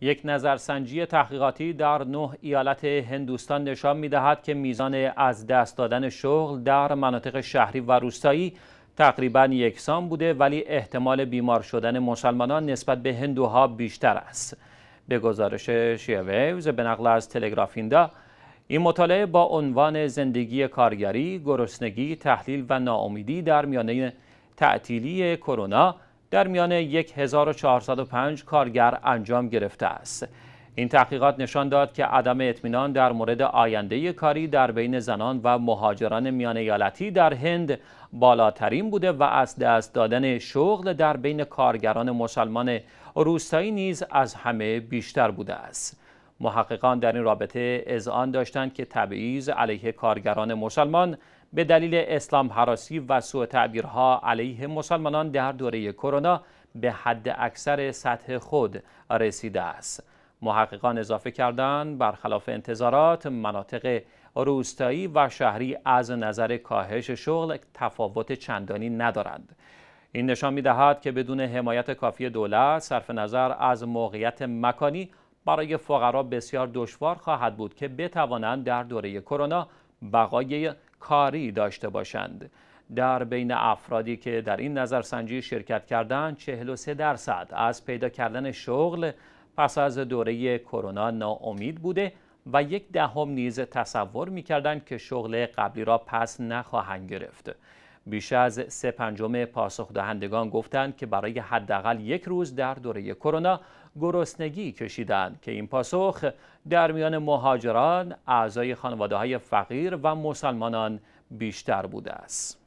یک نظرسنجی تحقیقاتی در نه ایالت هندوستان نشان می دهد که میزان از دست دادن شغل در مناطق شهری و روستایی تقریبا یکسان بوده ولی احتمال بیمار شدن مسلمانان نسبت به هندوها بیشتر است. به گزارش شیویوز به نقل از تلگرافیندا این مطالعه با عنوان زندگی کارگری، گرسنگی، تحلیل و ناامیدی در میانه تعطیلی کرونا در میان 1405 کارگر انجام گرفته است. این تحقیقات نشان داد که عدم اطمینان در مورد آینده کاری در بین زنان و مهاجران میان ایالتی در هند بالاترین بوده و از دست دادن شغل در بین کارگران مسلمان روستایی نیز از همه بیشتر بوده است. محققان در این رابطه اذعان داشتند که تبعیض علیه کارگران مسلمان به دلیل اسلام حراسی و سوء تعبیرها علیه مسلمانان در دوره کرونا به حد اکثر سطح خود رسیده است. محققان اضافه کردند برخلاف انتظارات مناطق روستایی و شهری از نظر کاهش شغل تفاوت چندانی ندارند. این نشان می دهد که بدون حمایت کافی دولت صرف نظر از موقعیت مکانی برای فقرا بسیار دشوار خواهد بود که بتوانند در دوره کرونا بقای کاری داشته باشند در بین افرادی که در این نظرسنجی شرکت کردند 43 درصد از پیدا کردن شغل پس از دوره کرونا ناامید بوده و یک دهم ده نیز تصور می‌کردند که شغل قبلی را پس نخواهند گرفت بیش از سه پنجم پاسخ دهندگان گفتند که برای حداقل یک روز در دوره کرونا گرسنگی کشیدند که این پاسخ در میان مهاجران، اعضای خانواده های فقیر و مسلمانان بیشتر بوده است.